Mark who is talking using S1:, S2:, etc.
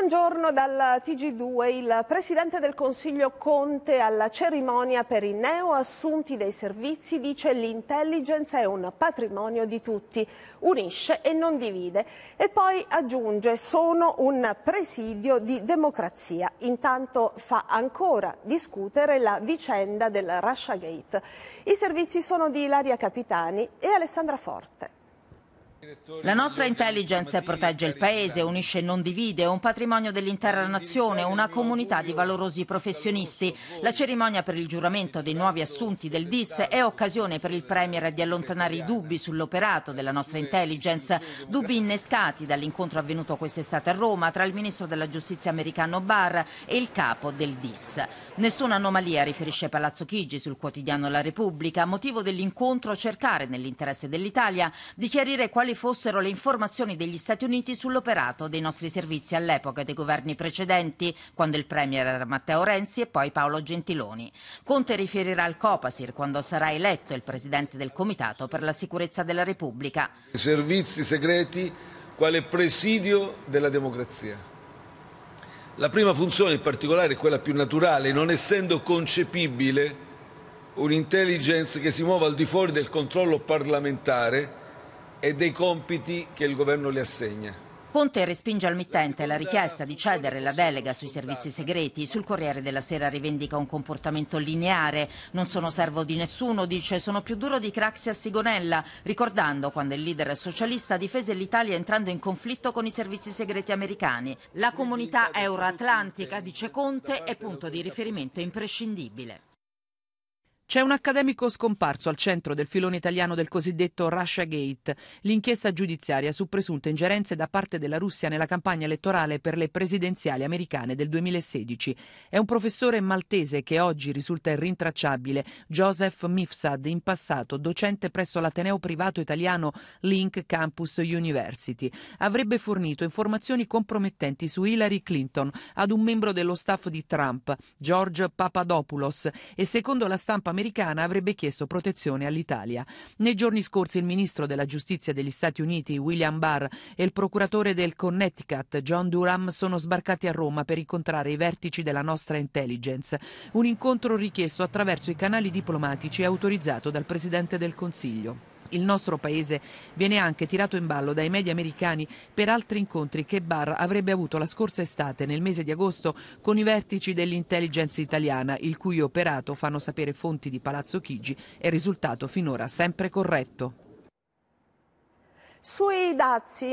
S1: Buongiorno dal TG2. Il Presidente del Consiglio Conte alla cerimonia per i neoassunti dei servizi dice l'intelligence è un patrimonio di tutti, unisce e non divide. E poi aggiunge sono un presidio di democrazia. Intanto fa ancora discutere la vicenda del Russia Gate. I servizi sono di Ilaria Capitani e Alessandra Forte.
S2: La nostra intelligence protegge il Paese, unisce e non divide, è un patrimonio dell'intera nazione, una comunità di valorosi professionisti. La cerimonia per il giuramento dei nuovi assunti del DIS è occasione per il Premier di allontanare i dubbi sull'operato della nostra intelligence, dubbi innescati dall'incontro avvenuto quest'estate a Roma tra il Ministro della Giustizia americano Barr e il capo del DIS. Nessuna anomalia, riferisce Palazzo Chigi sul quotidiano La Repubblica, motivo dell'incontro cercare nell'interesse dell'Italia di chiarire quali fossero le informazioni degli Stati Uniti sull'operato dei nostri servizi all'epoca dei governi precedenti, quando il Premier era Matteo Renzi e poi Paolo Gentiloni. Conte riferirà al Copasir quando sarà eletto il Presidente del Comitato per la Sicurezza della Repubblica.
S3: I Servizi segreti quale presidio della democrazia. La prima funzione in particolare è quella più naturale, non essendo concepibile un'intelligence che si muova al di fuori del controllo parlamentare e dei compiti che il governo le assegna.
S2: Conte respinge al mittente la richiesta di cedere la delega sui servizi segreti. Sul Corriere della Sera rivendica un comportamento lineare. Non sono servo di nessuno, dice, sono più duro di Craxi a Sigonella, ricordando quando il leader socialista difese l'Italia entrando in conflitto con i servizi segreti americani. La comunità euroatlantica, dice Conte, è punto di riferimento imprescindibile.
S4: C'è un accademico scomparso al centro del filone italiano del cosiddetto Russia Gate, l'inchiesta giudiziaria su presunte ingerenze da parte della Russia nella campagna elettorale per le presidenziali americane del 2016. È un professore maltese che oggi risulta irrintracciabile, Joseph Mifsad, in passato docente presso l'Ateneo privato italiano Link Campus University. Avrebbe fornito informazioni compromettenti su Hillary Clinton ad un membro dello staff di Trump, George Papadopoulos, e secondo la stampa americana, americana avrebbe chiesto protezione all'Italia. Nei giorni scorsi il ministro della giustizia degli Stati Uniti, William Barr, e il procuratore del Connecticut, John Durham, sono sbarcati a Roma per incontrare i vertici della nostra intelligence. Un incontro richiesto attraverso i canali diplomatici e autorizzato dal Presidente del Consiglio. Il nostro paese viene anche tirato in ballo dai media americani per altri incontri che Barr avrebbe avuto la scorsa estate, nel mese di agosto, con i vertici dell'intelligence italiana, il cui operato, fanno sapere fonti di Palazzo Chigi, è risultato finora sempre corretto. Sui dazi.